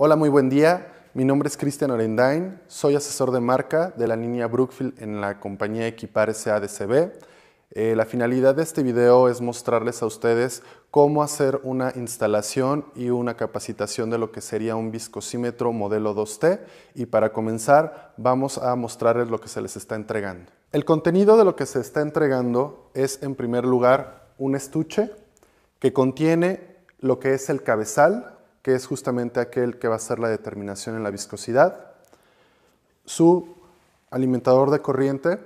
Hola, muy buen día. Mi nombre es Cristian Orendain, soy asesor de marca de la línea Brookfield en la compañía Equipar SADCB. Eh, la finalidad de este video es mostrarles a ustedes cómo hacer una instalación y una capacitación de lo que sería un viscosímetro modelo 2T y para comenzar vamos a mostrarles lo que se les está entregando. El contenido de lo que se está entregando es en primer lugar un estuche que contiene lo que es el cabezal que es justamente aquel que va a ser la determinación en la viscosidad, su alimentador de corriente,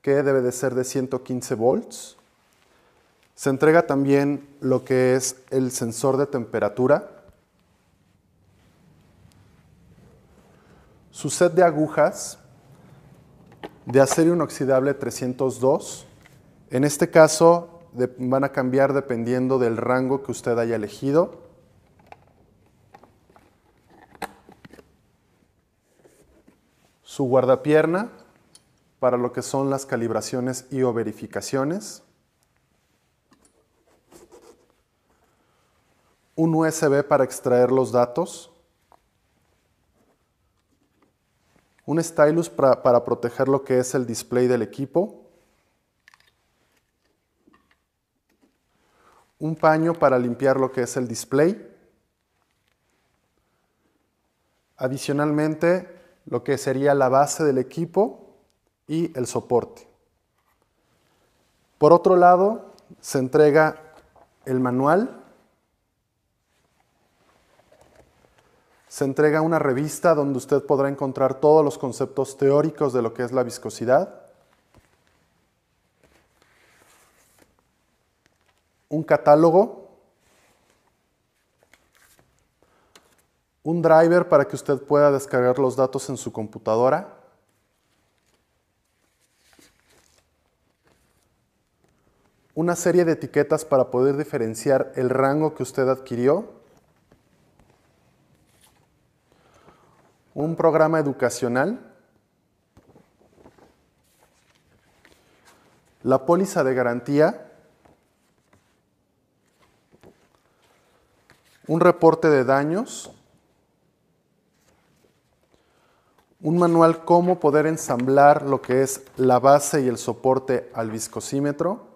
que debe de ser de 115 volts. Se entrega también lo que es el sensor de temperatura, su set de agujas de acero inoxidable 302. En este caso van a cambiar dependiendo del rango que usted haya elegido. su guardapierna para lo que son las calibraciones y o verificaciones, un USB para extraer los datos, un stylus para, para, proteger lo que es el display del equipo, un paño para limpiar lo que es el display. Adicionalmente, lo que sería la base del equipo y el soporte. Por otro lado, se entrega el manual, se entrega una revista donde usted podrá encontrar todos los conceptos teóricos de lo que es la viscosidad, un catálogo un driver para que usted pueda descargar los datos en su computadora. Una serie de etiquetas para poder diferenciar el rango que usted adquirió. Un programa educacional. La póliza de garantía. Un reporte de daños. un manual cómo poder ensamblar lo que es la base y el soporte al viscosímetro.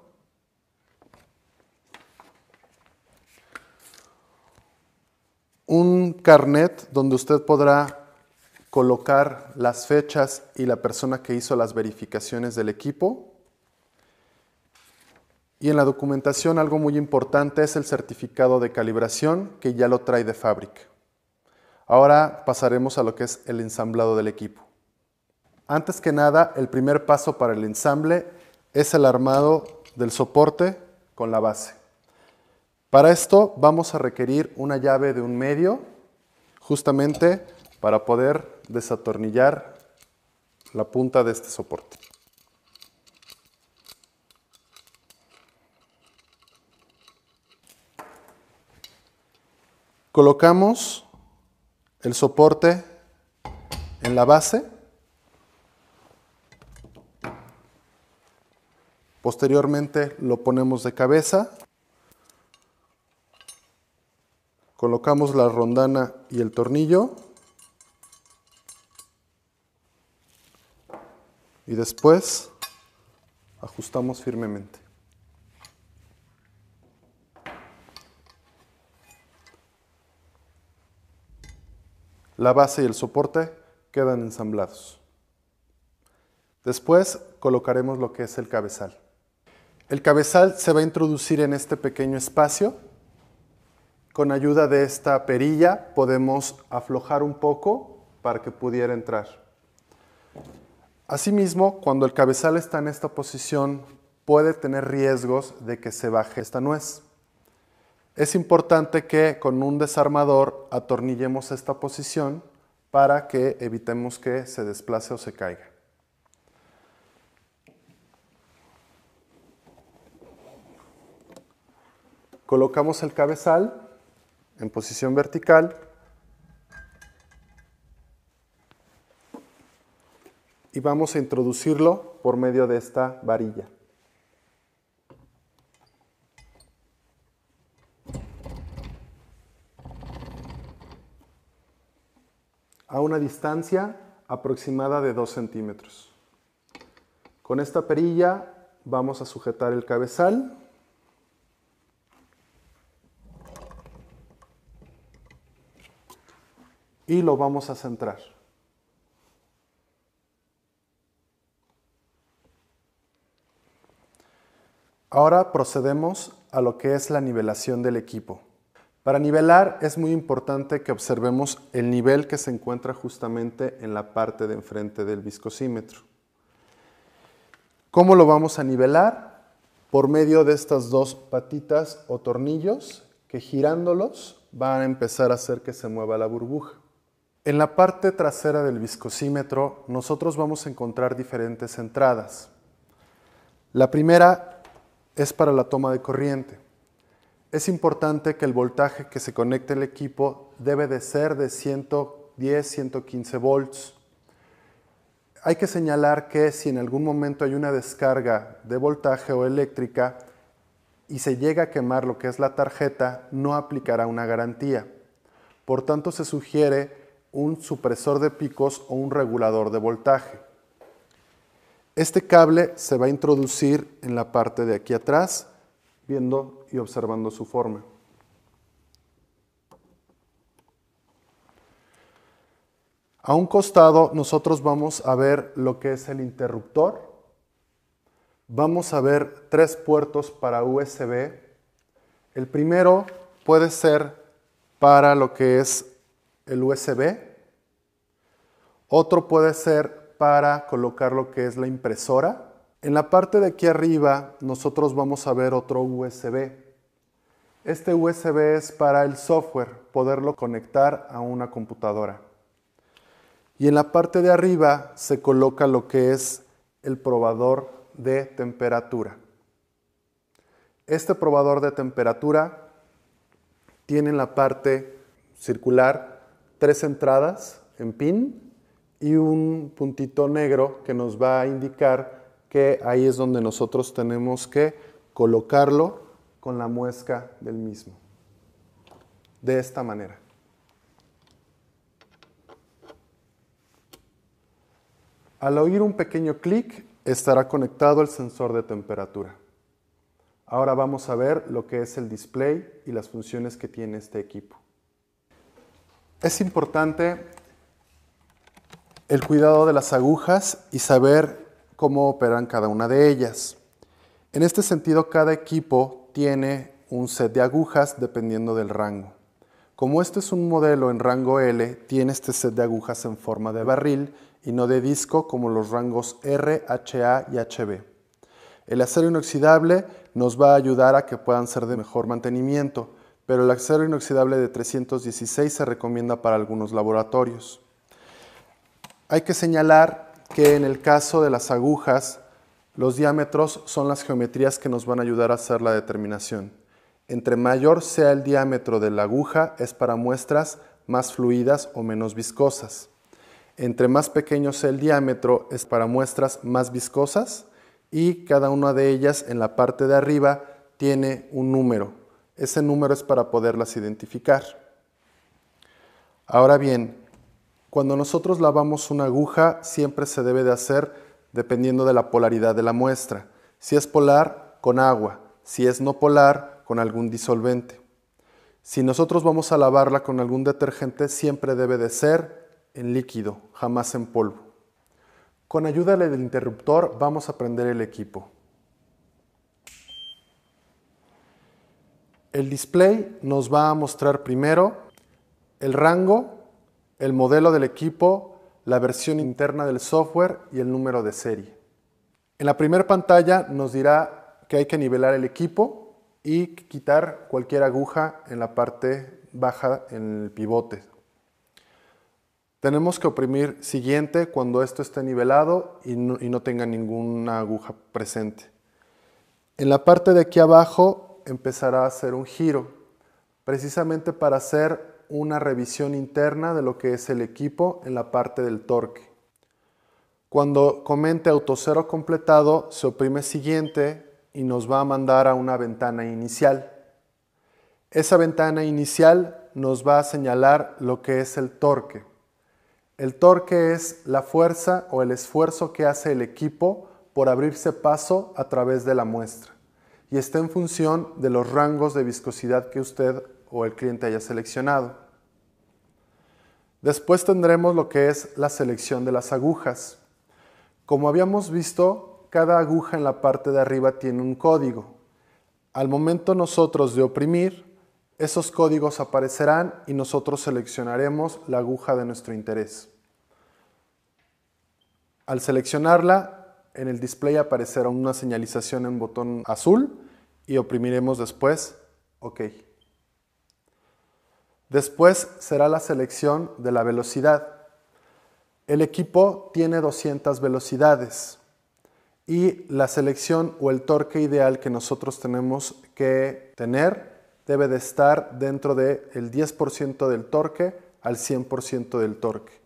Un carnet donde usted podrá colocar las fechas y la persona que hizo las verificaciones del equipo. Y en la documentación algo muy importante es el certificado de calibración que ya lo trae de fábrica. Ahora pasaremos a lo que es el ensamblado del equipo. Antes que nada, el primer paso para el ensamble es el armado del soporte con la base. Para esto vamos a requerir una llave de un medio, justamente para poder desatornillar la punta de este soporte. Colocamos el soporte en la base. Posteriormente lo ponemos de cabeza. Colocamos la rondana y el tornillo. Y después ajustamos firmemente. la base y el soporte quedan ensamblados. Después colocaremos lo que es el cabezal. El cabezal se va a introducir en este pequeño espacio. Con ayuda de esta perilla podemos aflojar un poco para que pudiera entrar. Asimismo, cuando el cabezal está en esta posición, puede tener riesgos de que se baje esta nuez. Es importante que con un desarmador atornillemos esta posición para que evitemos que se desplace o se caiga. Colocamos el cabezal en posición vertical y vamos a introducirlo por medio de esta varilla. a una distancia aproximada de 2 centímetros. Con esta perilla vamos a sujetar el cabezal. Y lo vamos a centrar. Ahora procedemos a lo que es la nivelación del equipo. Para nivelar es muy importante que observemos el nivel que se encuentra justamente en la parte de enfrente del viscosímetro. ¿Cómo lo vamos a nivelar? Por medio de estas dos patitas o tornillos que girándolos van a empezar a hacer que se mueva la burbuja. En la parte trasera del viscosímetro nosotros vamos a encontrar diferentes entradas. La primera es para la toma de corriente. Es importante que el voltaje que se conecte al equipo debe de ser de 110-115 volts. Hay que señalar que si en algún momento hay una descarga de voltaje o eléctrica y se llega a quemar lo que es la tarjeta, no aplicará una garantía. Por tanto, se sugiere un supresor de picos o un regulador de voltaje. Este cable se va a introducir en la parte de aquí atrás, viendo y observando su forma. A un costado nosotros vamos a ver lo que es el interruptor. Vamos a ver tres puertos para USB. El primero puede ser para lo que es el USB. Otro puede ser para colocar lo que es la impresora. En la parte de aquí arriba nosotros vamos a ver otro USB. Este USB es para el software, poderlo conectar a una computadora. Y en la parte de arriba se coloca lo que es el probador de temperatura. Este probador de temperatura tiene en la parte circular tres entradas en pin y un puntito negro que nos va a indicar que ahí es donde nosotros tenemos que colocarlo con la muesca del mismo. De esta manera. Al oír un pequeño clic estará conectado el sensor de temperatura. Ahora vamos a ver lo que es el display y las funciones que tiene este equipo. Es importante el cuidado de las agujas y saber cómo operan cada una de ellas. En este sentido, cada equipo tiene un set de agujas dependiendo del rango. Como este es un modelo en rango L, tiene este set de agujas en forma de barril y no de disco como los rangos R, HA y HB. El acero inoxidable nos va a ayudar a que puedan ser de mejor mantenimiento, pero el acero inoxidable de 316 se recomienda para algunos laboratorios. Hay que señalar que en el caso de las agujas, los diámetros son las geometrías que nos van a ayudar a hacer la determinación. Entre mayor sea el diámetro de la aguja es para muestras más fluidas o menos viscosas. Entre más pequeño sea el diámetro es para muestras más viscosas y cada una de ellas en la parte de arriba tiene un número. Ese número es para poderlas identificar. Ahora bien, cuando nosotros lavamos una aguja, siempre se debe de hacer dependiendo de la polaridad de la muestra. Si es polar, con agua. Si es no polar, con algún disolvente. Si nosotros vamos a lavarla con algún detergente, siempre debe de ser en líquido, jamás en polvo. Con ayuda del interruptor vamos a prender el equipo. El display nos va a mostrar primero el rango el modelo del equipo, la versión interna del software y el número de serie. En la primera pantalla nos dirá que hay que nivelar el equipo y quitar cualquier aguja en la parte baja en el pivote. Tenemos que oprimir siguiente cuando esto esté nivelado y no, y no tenga ninguna aguja presente. En la parte de aquí abajo empezará a hacer un giro, precisamente para hacer una revisión interna de lo que es el equipo en la parte del torque. Cuando comente autocero completado, se oprime siguiente y nos va a mandar a una ventana inicial. Esa ventana inicial nos va a señalar lo que es el torque. El torque es la fuerza o el esfuerzo que hace el equipo por abrirse paso a través de la muestra y está en función de los rangos de viscosidad que usted o el cliente haya seleccionado. Después tendremos lo que es la selección de las agujas. Como habíamos visto, cada aguja en la parte de arriba tiene un código. Al momento nosotros de oprimir, esos códigos aparecerán y nosotros seleccionaremos la aguja de nuestro interés. Al seleccionarla, en el display aparecerá una señalización en botón azul y oprimiremos después OK. Después será la selección de la velocidad. El equipo tiene 200 velocidades y la selección o el torque ideal que nosotros tenemos que tener debe de estar dentro del 10% del torque al 100% del torque.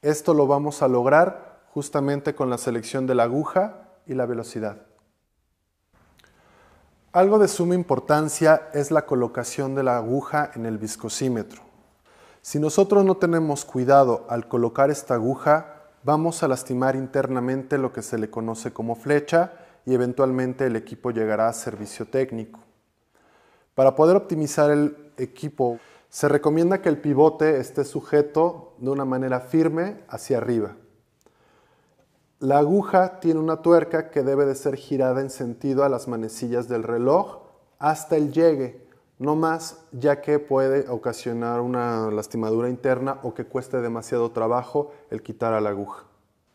Esto lo vamos a lograr justamente con la selección de la aguja y la velocidad. Algo de suma importancia es la colocación de la aguja en el viscosímetro. Si nosotros no tenemos cuidado al colocar esta aguja, vamos a lastimar internamente lo que se le conoce como flecha y eventualmente el equipo llegará a servicio técnico. Para poder optimizar el equipo, se recomienda que el pivote esté sujeto de una manera firme hacia arriba. La aguja tiene una tuerca que debe de ser girada en sentido a las manecillas del reloj hasta el llegue, no más, ya que puede ocasionar una lastimadura interna o que cueste demasiado trabajo el quitar a la aguja.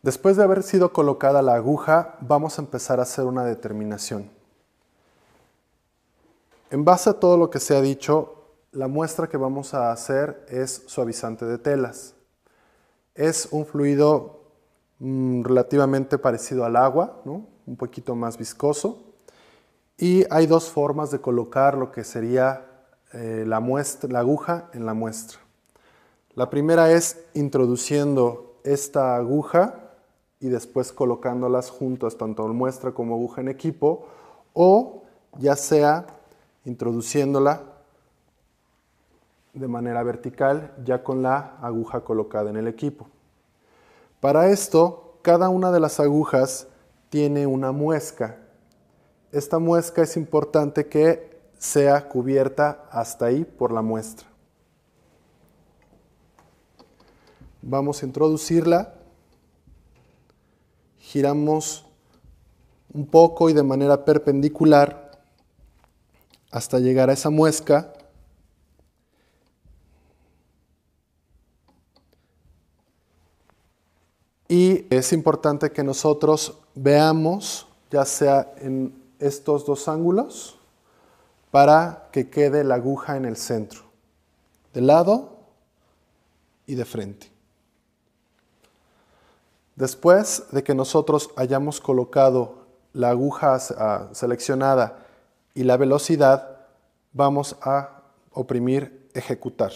Después de haber sido colocada la aguja, vamos a empezar a hacer una determinación. En base a todo lo que se ha dicho, la muestra que vamos a hacer es suavizante de telas. Es un fluido Mm, relativamente parecido al agua, un poquito más viscoso. Y hay dos formas de colocar lo que sería eh, la, muestra, la aguja en la muestra. La primera es introduciendo esta aguja y después colocándolas juntas, tanto muestra como aguja en equipo, o ya sea introduciéndola de manera vertical ya con la aguja colocada en el equipo. Para esto, cada una de las agujas tiene una muesca. Esta muesca es importante que sea cubierta hasta ahí por la muestra. Vamos a introducirla. Giramos un poco y de manera perpendicular hasta llegar a esa muesca. Y es importante que nosotros veamos, ya sea en estos dos ángulos, para que quede la aguja en el centro, de lado y de frente. Después de que nosotros hayamos colocado la aguja ah, seleccionada y la velocidad, vamos a oprimir ejecutar.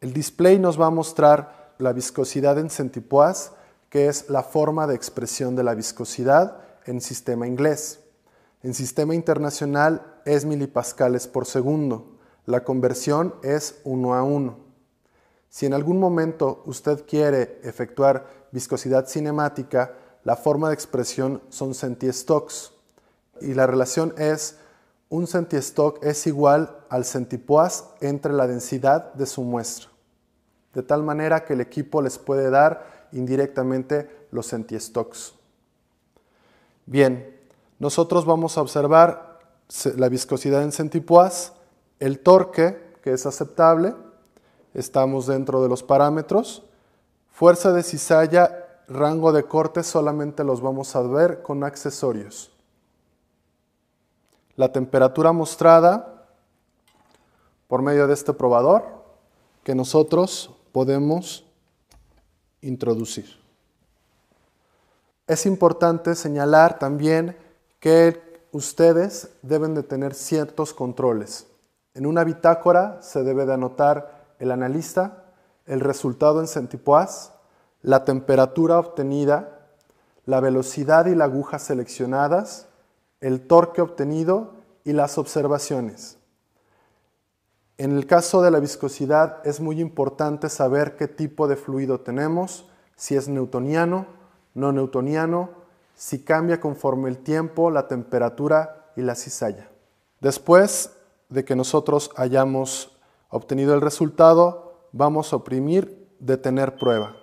El display nos va a mostrar la viscosidad en centipoas, que es la forma de expresión de la viscosidad en sistema inglés. En sistema internacional es milipascales por segundo. La conversión es 1 a 1. Si en algún momento usted quiere efectuar viscosidad cinemática, la forma de expresión son centiestocks. y la relación es un stock es igual al centipoas entre la densidad de su muestra de tal manera que el equipo les puede dar indirectamente los anti-stocks. Bien, nosotros vamos a observar la viscosidad en centipoas, el torque, que es aceptable, estamos dentro de los parámetros, fuerza de cizalla, rango de corte, solamente los vamos a ver con accesorios. La temperatura mostrada por medio de este probador, que nosotros podemos introducir. Es importante señalar también que ustedes deben de tener ciertos controles. En una bitácora se debe de anotar el analista, el resultado en centipoas, la temperatura obtenida, la velocidad y la aguja seleccionadas, el torque obtenido y las observaciones. En el caso de la viscosidad es muy importante saber qué tipo de fluido tenemos, si es newtoniano, no newtoniano, si cambia conforme el tiempo, la temperatura y la cizalla. Después de que nosotros hayamos obtenido el resultado, vamos a oprimir detener prueba.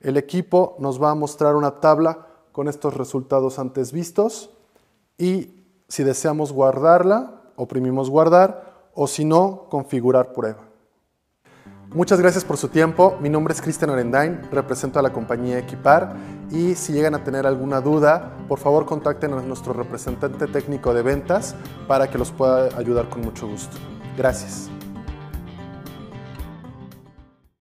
El equipo nos va a mostrar una tabla con estos resultados antes vistos y si deseamos guardarla, oprimimos guardar o si no, configurar prueba. Muchas gracias por su tiempo. Mi nombre es Cristian Arendain, represento a la compañía Equipar y si llegan a tener alguna duda, por favor contacten a nuestro representante técnico de ventas para que los pueda ayudar con mucho gusto. Gracias.